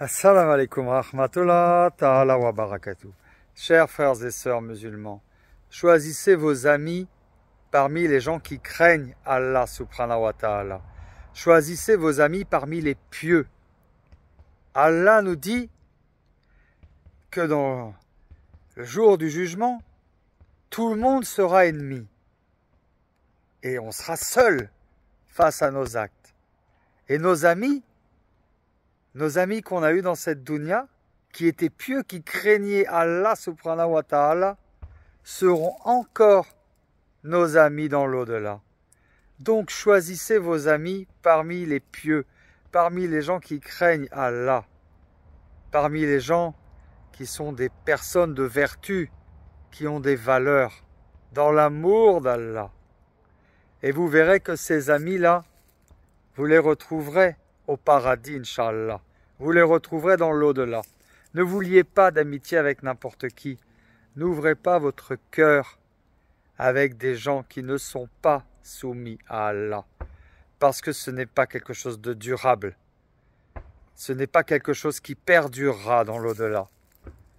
Assalamu alaikum rahmatullah ta'ala wa barakatuh. Chers frères et sœurs musulmans, choisissez vos amis parmi les gens qui craignent Allah subhanahu wa ta'ala. Choisissez vos amis parmi les pieux. Allah nous dit que dans le jour du jugement, tout le monde sera ennemi. Et on sera seul face à nos actes. Et nos amis nos amis qu'on a eus dans cette dunya, qui étaient pieux, qui craignaient Allah subhanahu wa ta'ala, seront encore nos amis dans l'au-delà. Donc choisissez vos amis parmi les pieux, parmi les gens qui craignent Allah, parmi les gens qui sont des personnes de vertu, qui ont des valeurs, dans l'amour d'Allah. Et vous verrez que ces amis-là, vous les retrouverez au paradis, Inch'Allah. Vous les retrouverez dans l'au-delà. Ne vous liez pas d'amitié avec n'importe qui. N'ouvrez pas votre cœur avec des gens qui ne sont pas soumis à Allah. Parce que ce n'est pas quelque chose de durable. Ce n'est pas quelque chose qui perdurera dans l'au-delà.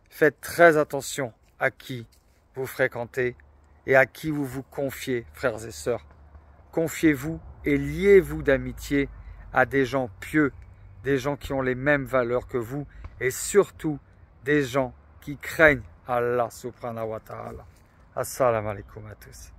Faites très attention à qui vous fréquentez et à qui vous vous confiez, frères et sœurs. Confiez-vous et liez-vous d'amitié à des gens pieux des gens qui ont les mêmes valeurs que vous et surtout des gens qui craignent Allah subhanahu wa ta'ala. Assalamu alaikum à tous.